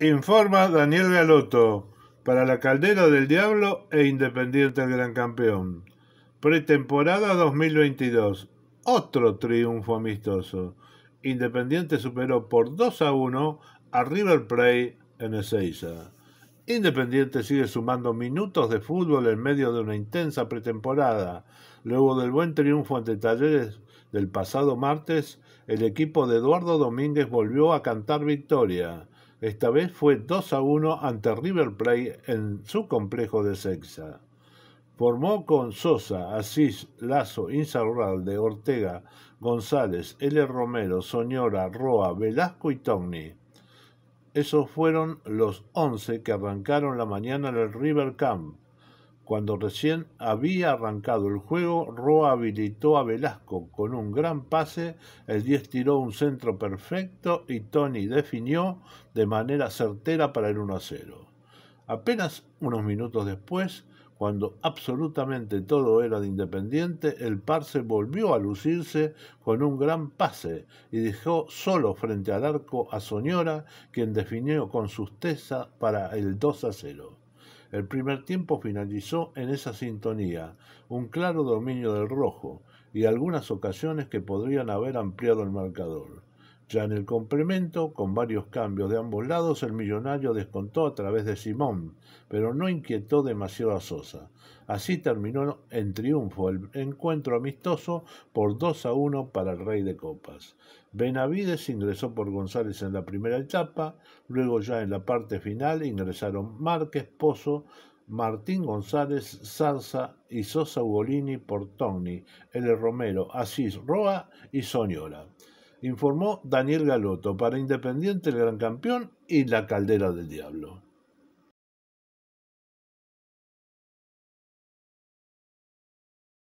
Informa Daniel Galotto, para la Caldera del Diablo e Independiente el Gran Campeón. Pretemporada 2022. Otro triunfo amistoso. Independiente superó por 2 a 1 a River Plate en Ezeiza. Independiente sigue sumando minutos de fútbol en medio de una intensa pretemporada. Luego del buen triunfo ante Talleres del pasado martes, el equipo de Eduardo Domínguez volvió a cantar victoria. Esta vez fue 2 a 1 ante River Plate en su complejo de Sexa. Formó con Sosa, Asís, Lazo, Insaurralde, Ortega, González, L. Romero, Soñora, Roa, Velasco y Togni. Esos fueron los 11 que arrancaron la mañana en el River Camp cuando recién había arrancado el juego, Roa habilitó a Velasco con un gran pase, el 10 tiró un centro perfecto y Tony definió de manera certera para el 1-0. Apenas unos minutos después, cuando absolutamente todo era de Independiente, el Parse volvió a lucirse con un gran pase y dejó solo frente al arco a Soñora, quien definió con susteza para el 2 0. El primer tiempo finalizó en esa sintonía, un claro dominio del rojo y algunas ocasiones que podrían haber ampliado el marcador. Ya en el complemento, con varios cambios de ambos lados, el millonario descontó a través de Simón, pero no inquietó demasiado a Sosa. Así terminó en triunfo el encuentro amistoso por 2 a 1 para el Rey de Copas. Benavides ingresó por González en la primera etapa, luego ya en la parte final ingresaron Márquez, Pozo, Martín González, Zarza y Sosa Ugolini por Togni, L. Romero, Asís Roa y Soñola informó Daniel Galoto para Independiente el Gran Campeón y La Caldera del Diablo.